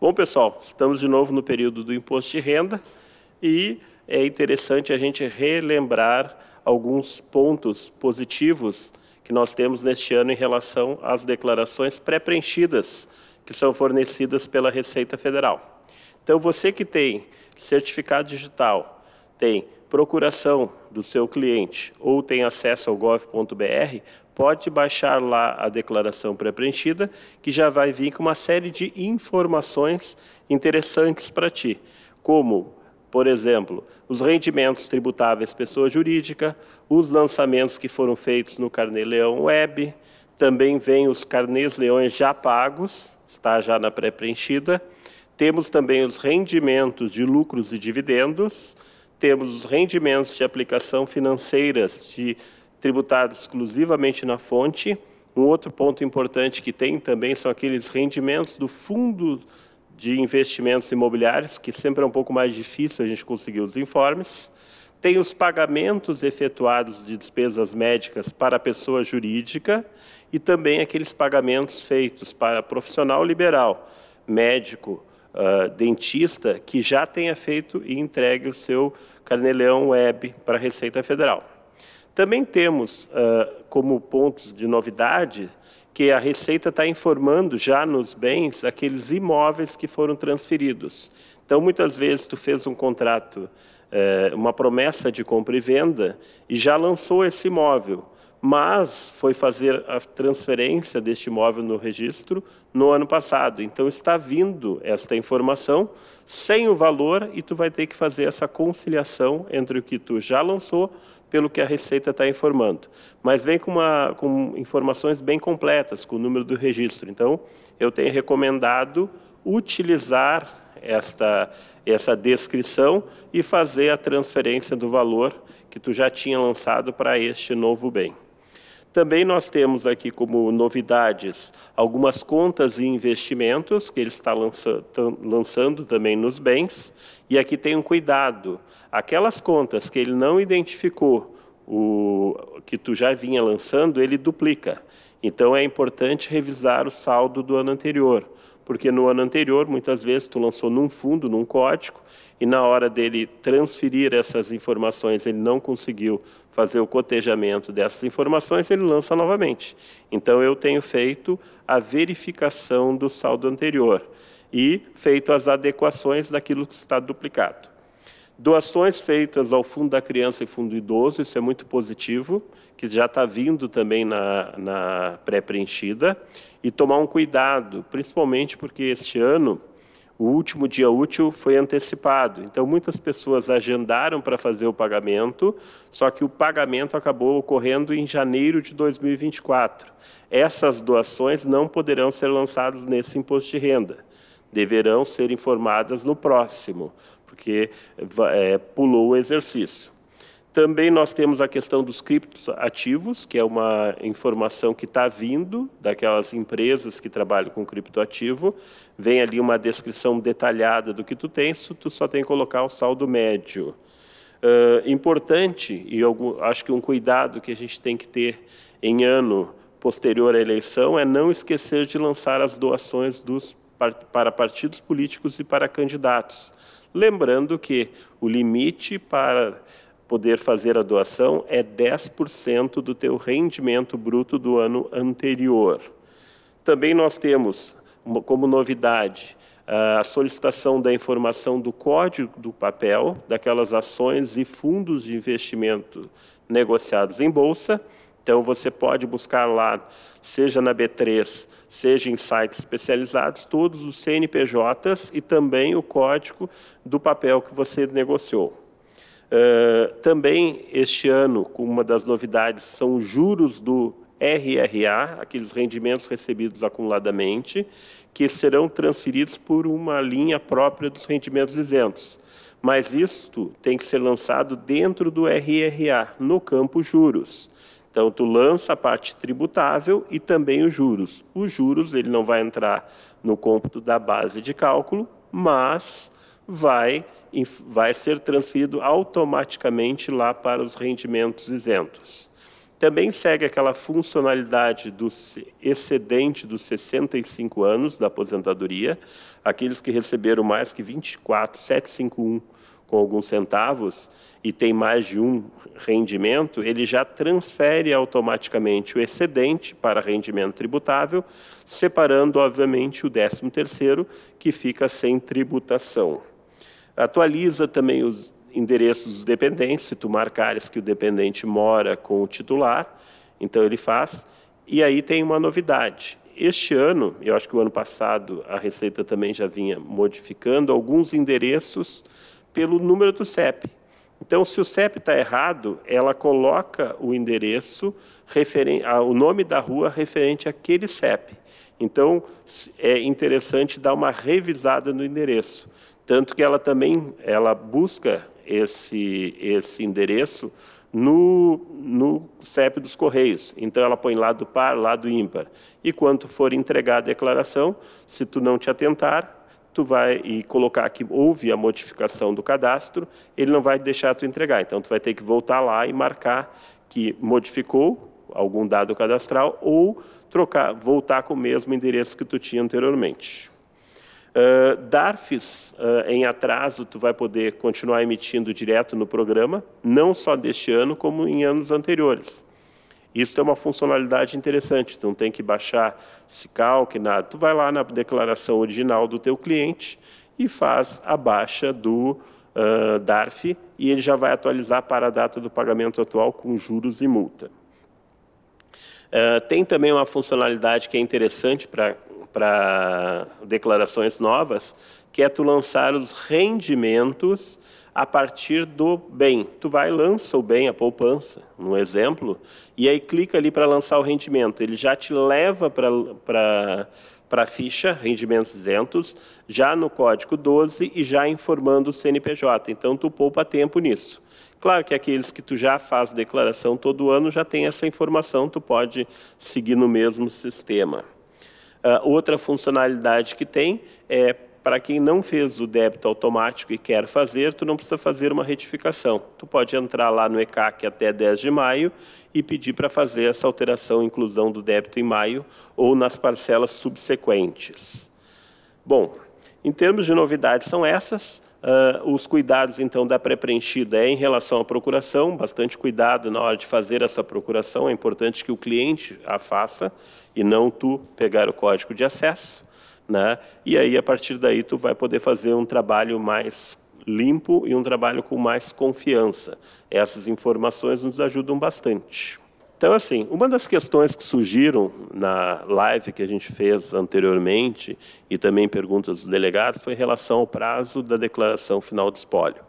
Bom, pessoal, estamos de novo no período do imposto de renda e é interessante a gente relembrar alguns pontos positivos que nós temos neste ano em relação às declarações pré-preenchidas que são fornecidas pela Receita Federal. Então, você que tem certificado digital, tem procuração do seu cliente ou tem acesso ao gov.br, pode baixar lá a declaração pré-preenchida, que já vai vir com uma série de informações interessantes para ti, como, por exemplo, os rendimentos tributáveis pessoa jurídica, os lançamentos que foram feitos no Carnê Leão Web, também vem os carnês leões já pagos, está já na pré-preenchida. Temos também os rendimentos de lucros e dividendos, temos os rendimentos de aplicação financeiras de tributados exclusivamente na fonte. Um outro ponto importante que tem também são aqueles rendimentos do fundo de investimentos imobiliários, que sempre é um pouco mais difícil a gente conseguir os informes. Tem os pagamentos efetuados de despesas médicas para a pessoa jurídica e também aqueles pagamentos feitos para profissional liberal, médico, uh, dentista que já tenha feito e entregue o seu carneleão web para a Receita Federal. Também temos uh, como pontos de novidade que a Receita está informando já nos bens aqueles imóveis que foram transferidos. Então, muitas vezes, tu fez um contrato, uh, uma promessa de compra e venda, e já lançou esse imóvel mas foi fazer a transferência deste imóvel no registro no ano passado. Então está vindo esta informação sem o valor e tu vai ter que fazer essa conciliação entre o que tu já lançou pelo que a Receita está informando. Mas vem com, uma, com informações bem completas, com o número do registro. Então, eu tenho recomendado utilizar esta, essa descrição e fazer a transferência do valor que tu já tinha lançado para este novo bem. Também nós temos aqui como novidades algumas contas e investimentos que ele está lançando também nos bens. E aqui tem um cuidado. Aquelas contas que ele não identificou, o que tu já vinha lançando, ele duplica. Então é importante revisar o saldo do ano anterior porque no ano anterior, muitas vezes, tu lançou num fundo, num código, e na hora dele transferir essas informações, ele não conseguiu fazer o cotejamento dessas informações, ele lança novamente. Então, eu tenho feito a verificação do saldo anterior e feito as adequações daquilo que está duplicado. Doações feitas ao Fundo da Criança e Fundo Idoso, isso é muito positivo, que já está vindo também na, na pré-preenchida. E tomar um cuidado, principalmente porque este ano o último dia útil foi antecipado. Então, muitas pessoas agendaram para fazer o pagamento, só que o pagamento acabou ocorrendo em janeiro de 2024. Essas doações não poderão ser lançadas nesse imposto de renda. Deverão ser informadas no próximo porque é, pulou o exercício. Também nós temos a questão dos criptoativos, que é uma informação que está vindo daquelas empresas que trabalham com criptoativo. Vem ali uma descrição detalhada do que tu tens, tu só tem que colocar o saldo médio. Uh, importante, e acho que um cuidado que a gente tem que ter em ano posterior à eleição, é não esquecer de lançar as doações dos, para partidos políticos e para candidatos Lembrando que o limite para poder fazer a doação é 10% do teu rendimento bruto do ano anterior. Também nós temos como novidade a solicitação da informação do código do papel, daquelas ações e fundos de investimento negociados em bolsa, então você pode buscar lá, seja na B3, seja em sites especializados, todos os CNPJs e também o código do papel que você negociou. Uh, também este ano, com uma das novidades, são os juros do RRA, aqueles rendimentos recebidos acumuladamente, que serão transferidos por uma linha própria dos rendimentos isentos. Mas isto tem que ser lançado dentro do RRA, no campo juros. Então, tu lança a parte tributável e também os juros. Os juros, ele não vai entrar no cômputo da base de cálculo, mas vai, vai ser transferido automaticamente lá para os rendimentos isentos. Também segue aquela funcionalidade do excedente dos 65 anos da aposentadoria, aqueles que receberam mais que 24,751 com alguns centavos e tem mais de um rendimento, ele já transfere automaticamente o excedente para rendimento tributável, separando, obviamente, o 13º, que fica sem tributação. Atualiza também os endereços dos dependentes, se tu marcares que o dependente mora com o titular, então ele faz. E aí tem uma novidade. Este ano, eu acho que o ano passado a Receita também já vinha modificando alguns endereços pelo número do CEP. Então, se o CEP está errado, ela coloca o endereço, o nome da rua referente àquele CEP. Então, é interessante dar uma revisada no endereço. Tanto que ela também ela busca esse, esse endereço no, no CEP dos Correios. Então, ela põe lado par, lado ímpar. E quando for entregar a declaração, se tu não te atentar, tu vai e colocar que houve a modificação do cadastro, ele não vai deixar tu entregar. Então tu vai ter que voltar lá e marcar que modificou algum dado cadastral ou trocar, voltar com o mesmo endereço que tu tinha anteriormente. Uh, ah, DARFs uh, ah, em atraso, tu vai poder continuar emitindo direto no programa, não só deste ano, como em anos anteriores. Isso tem uma funcionalidade interessante, tu não tem que baixar SICAL, nada. Tu vai lá na declaração original do teu cliente e faz a baixa do uh, DARF e ele já vai atualizar para a data do pagamento atual com juros e multa. Uh, tem também uma funcionalidade que é interessante para para declarações novas, que é tu lançar os rendimentos a partir do bem. Tu vai lança o bem, a poupança, no exemplo, e aí clica ali para lançar o rendimento. Ele já te leva para para a ficha, rendimentos isentos, já no código 12 e já informando o CNPJ. Então, tu poupa tempo nisso. Claro que aqueles que tu já faz declaração todo ano já tem essa informação, tu pode seguir no mesmo sistema. Uh, outra funcionalidade que tem é para quem não fez o débito automático e quer fazer, tu não precisa fazer uma retificação. Tu pode entrar lá no ECAC até 10 de maio e pedir para fazer essa alteração, inclusão do débito em maio ou nas parcelas subsequentes. Bom, em termos de novidades são essas. Uh, os cuidados, então, da pré-preenchida é em relação à procuração, bastante cuidado na hora de fazer essa procuração, é importante que o cliente a faça e não tu pegar o código de acesso. Né? E aí, a partir daí, tu vai poder fazer um trabalho mais limpo e um trabalho com mais confiança. Essas informações nos ajudam bastante. Então, assim, uma das questões que surgiram na live que a gente fez anteriormente e também perguntas dos delegados foi em relação ao prazo da declaração final de espólio.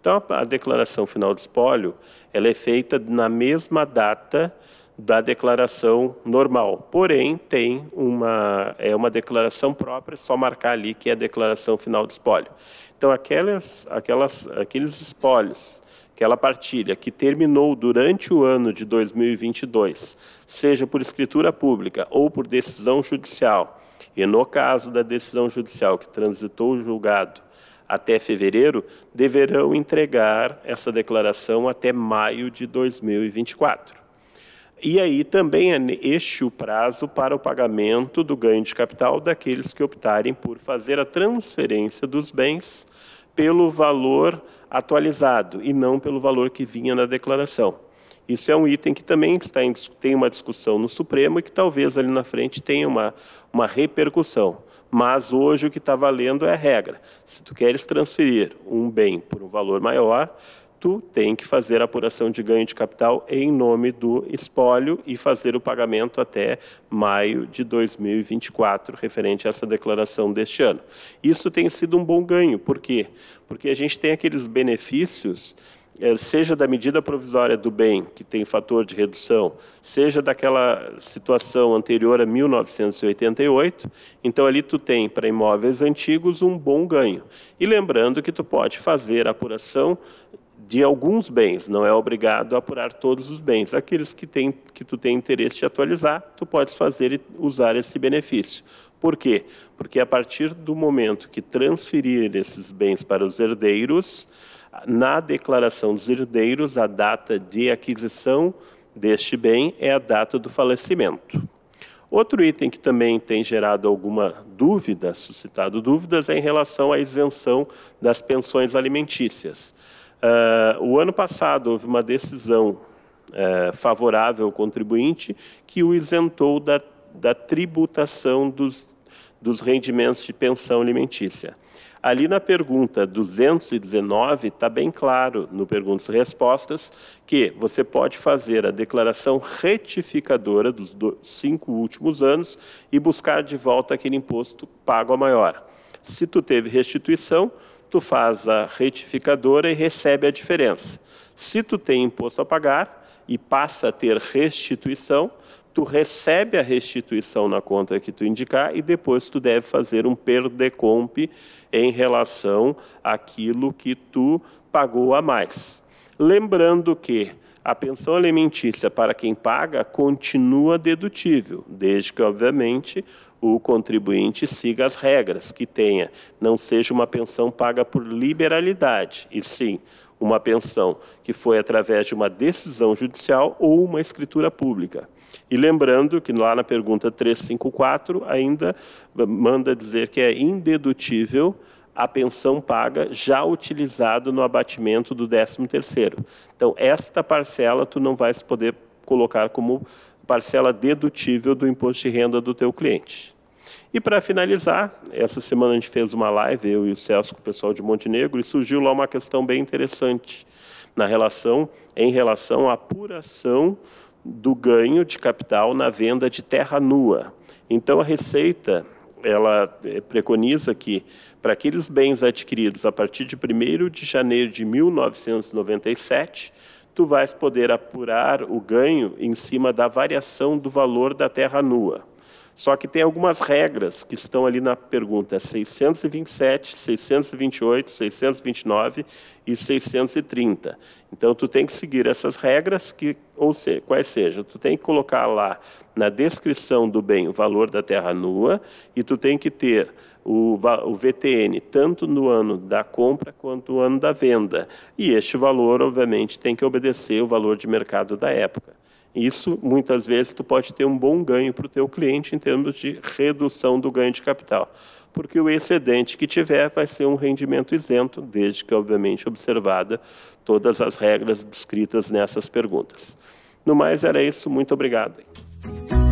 Então, a declaração final de espólio ela é feita na mesma data da declaração normal. Porém, tem uma é uma declaração própria, é só marcar ali que é a declaração final de espólio. Então, aquelas, aquelas, aqueles espólios aquela partilha que terminou durante o ano de 2022, seja por escritura pública ou por decisão judicial, e no caso da decisão judicial que transitou o julgado até fevereiro, deverão entregar essa declaração até maio de 2024. E aí também é este o prazo para o pagamento do ganho de capital daqueles que optarem por fazer a transferência dos bens pelo valor atualizado e não pelo valor que vinha na declaração. Isso é um item que também está em, tem uma discussão no Supremo e que talvez ali na frente tenha uma, uma repercussão. Mas hoje o que está valendo é a regra. Se tu queres transferir um bem por um valor maior, tu tem que fazer a apuração de ganho de capital em nome do espólio e fazer o pagamento até maio de 2024, referente a essa declaração deste ano. Isso tem sido um bom ganho, por quê? Porque a gente tem aqueles benefícios eh, seja da medida provisória do bem, que tem fator de redução, seja daquela situação anterior a 1988, então ali tu tem para imóveis antigos um bom ganho. E lembrando que tu pode fazer a apuração de alguns bens, não é obrigado a apurar todos os bens. Aqueles que, tem, que tu tem interesse de atualizar, tu podes fazer e usar esse benefício. Por quê? Porque a partir do momento que transferir esses bens para os herdeiros, na declaração dos herdeiros, a data de aquisição deste bem é a data do falecimento. Outro item que também tem gerado alguma dúvida, suscitado dúvidas, é em relação à isenção das pensões alimentícias. Uh, o ano passado houve uma decisão uh, favorável ao contribuinte que o isentou da, da tributação dos, dos rendimentos de pensão alimentícia. Ali na pergunta 219 está bem claro no perguntas e respostas que você pode fazer a declaração retificadora dos cinco últimos anos e buscar de volta aquele imposto pago a maior. Se tu teve restituição, tu faz a retificadora e recebe a diferença. Se tu tem imposto a pagar e passa a ter restituição, tu recebe a restituição na conta que tu indicar e depois tu deve fazer um perdecomp em relação àquilo que tu pagou a mais. Lembrando que a pensão alimentícia para quem paga continua dedutível, desde que, obviamente, o contribuinte siga as regras, que tenha, não seja uma pensão paga por liberalidade, e sim uma pensão que foi através de uma decisão judicial ou uma escritura pública. E lembrando que lá na pergunta 354 ainda manda dizer que é indedutível a pensão paga já utilizado no abatimento do 13º. Então, esta parcela tu não vai poder colocar como parcela dedutível do imposto de renda do teu cliente. E para finalizar, essa semana a gente fez uma live, eu e o Celso com o pessoal de Montenegro, e surgiu lá uma questão bem interessante na relação, em relação à apuração do ganho de capital na venda de terra nua. Então a Receita ela eh, preconiza que para aqueles bens adquiridos a partir de 1 de janeiro de 1997, tu vais poder apurar o ganho em cima da variação do valor da terra nua. Só que tem algumas regras que estão ali na pergunta 627, 628, 629 e 630. Então tu tem que seguir essas regras que ou seja, quais sejam, tu tem que colocar lá na descrição do bem o valor da terra nua e tu tem que ter o, o VTN, tanto no ano da compra quanto no ano da venda. E este valor, obviamente, tem que obedecer o valor de mercado da época. Isso, muitas vezes, tu pode ter um bom ganho para o teu cliente em termos de redução do ganho de capital, porque o excedente que tiver vai ser um rendimento isento, desde que, obviamente, observada todas as regras descritas nessas perguntas. No mais, era isso. Muito obrigado.